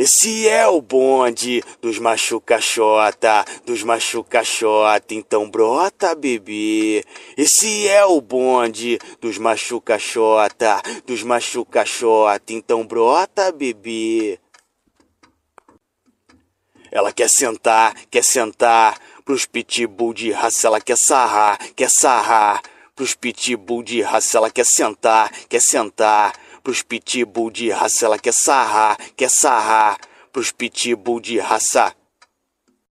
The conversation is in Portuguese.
Esse é o bonde dos machuca dos machuca então brota, bebê. Esse é o bonde dos machuca dos machuca então brota, bebê. Ela quer sentar, quer sentar, pros pitbull de raça ela quer sarrar, quer sarrar, pros pitbull de raça ela quer sentar, quer sentar Pros pitbull de raça, ela quer sarrar, quer sarrar. Pros pitbull de raça.